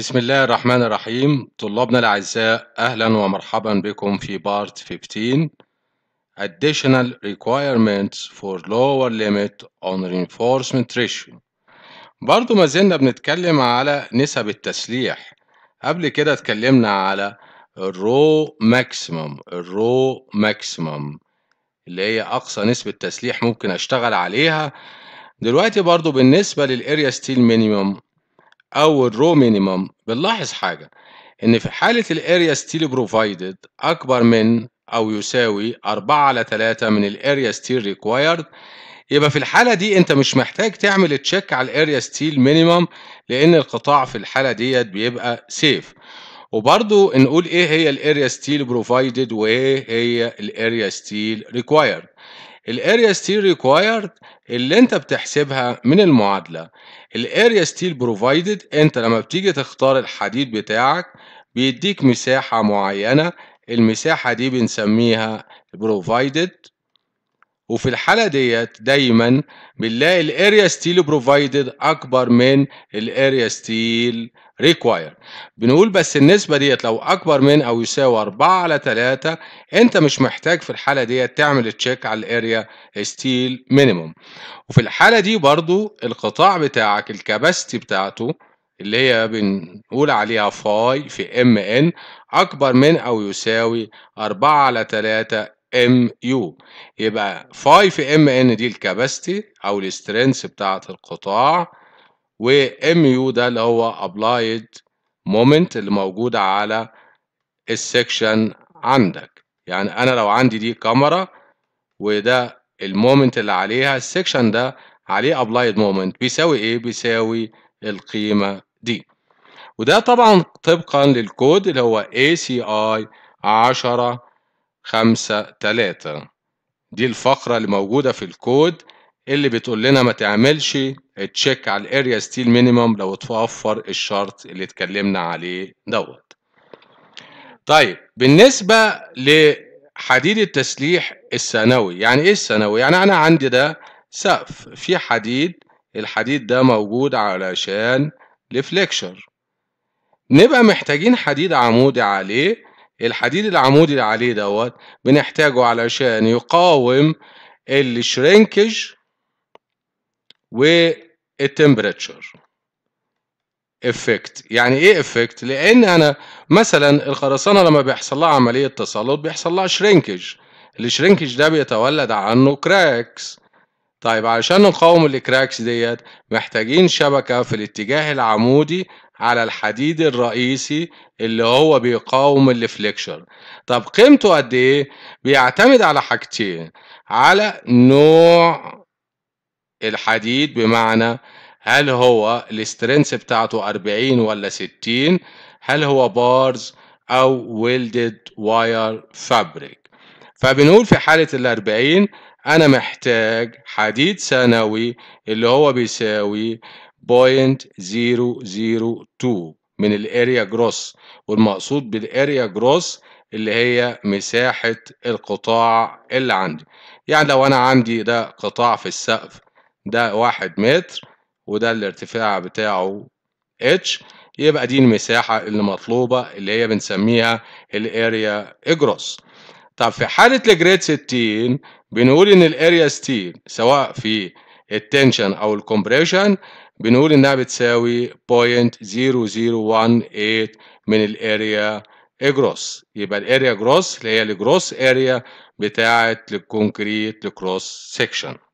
بسم الله الرحمن الرحيم طلابنا الأعزاء أهلا ومرحبا بكم في بارت 15 Additional requirements for lower limit on reinforcement ratio برضو ما زلنا بنتكلم على نسب التسليح قبل كده اتكلمنا على الرو ماكسيمم الرو ماكسيمم اللي هي أقصى نسبة تسليح ممكن أشتغل عليها دلوقتي برضو بالنسبة للاريا ستيل مينيمم او الرو مينيمم بنلاحظ حاجه ان في حاله الاريا ستيل بروفايدد اكبر من او يساوي 4 على 3 من الاريا ستيل ريكوايرد يبقى في الحاله دي انت مش محتاج تعمل تشيك على الاريا ستيل مينيمم لان القطاع في الحاله ديت بيبقى سيف وبرضو نقول ايه هي الاريا ستيل بروفايدد وايه هي الاريا ستيل ريكوايرد الاريا ستيل ريكوايرد اللي انت بتحسبها من المعادله الاريا ستيل بروفايدد انت لما بتيجي تختار الحديد بتاعك بيديك مساحه معينه المساحه دي بنسميها بروفايدد وفي الحالة ديت دايما بنلاقي الاريا ستيل بروفايدد اكبر من الاريا ستيل ريكواير بنقول بس النسبة ديت لو اكبر من او يساوي 4 على 3 انت مش محتاج في الحالة ديت تعمل تشيك على الاريا ستيل مينيموم وفي الحالة دي برضو القطاع بتاعك الكباستي بتاعته اللي هي بنقول عليها فاي في ام ان اكبر من او يساوي 4 على 3 ام يو يبقى 5 ام ان دي الكاباستي او الاسترنس بتاعه القطاع وام يو ده اللي هو ابلايد مومنت اللي موجوده على السكشن عندك يعني انا لو عندي دي كاميرا وده المومنت اللي عليها السكشن ده عليه ابلايد مومنت بيساوي ايه بيساوي القيمه دي وده طبعا طبقا للكود اللي هو ACI 10 خمسة تلاتة دي الفقرة اللي موجودة في الكود اللي بتقول لنا ما تعملش تشيك على الاريا ستيل مينيمم لو توفر الشرط اللي اتكلمنا عليه دوت طيب بالنسبة لحديد التسليح السنوي يعني ايه السنوي يعني انا عندي ده سقف في حديد الحديد ده موجود علشان الفليكشر نبقى محتاجين حديد عمودي عليه الحديد العمودي اللي عليه دوت بنحتاجه علشان يقاوم الشرينكج والتمبريتشر افكت يعني ايه افكت لان انا مثلا الخرسانه لما بيحصل لها عمليه تسلط بيحصل لها شرينكج الشرينكج ده بيتولد عنه كراكس طيب علشان نقاوم الكراكس ديت محتاجين شبكه في الاتجاه العمودي على الحديد الرئيسي اللي هو بيقاوم الفليكشر طب قيمته قد ايه بيعتمد على حاجتين على نوع الحديد بمعنى هل هو السترينث بتاعته 40 ولا 60 هل هو بارز او ويلدد واير فابريك فبنقول في حالة الأربعين أنا محتاج حديد سنوي اللي هو بيساوي 0.002 من الاريا جروس والمقصود بالاريا جروس اللي هي مساحة القطاع اللي عندي يعني لو أنا عندي ده قطاع في السقف ده واحد متر وده الارتفاع بتاعه اتش يبقى دي المساحة اللي مطلوبة اللي هي بنسميها الاريا اجروس طب في حالة الجريد 60 بنقول إن الاريا ستيل سواء في التنشن او الكومبريشن بنقول انها بتساوي 0.0018 من الاريا اجروس يبقى الاريا جروس اللي هي الجروس اريا بتاعه الكونكريت الكروس سيكشن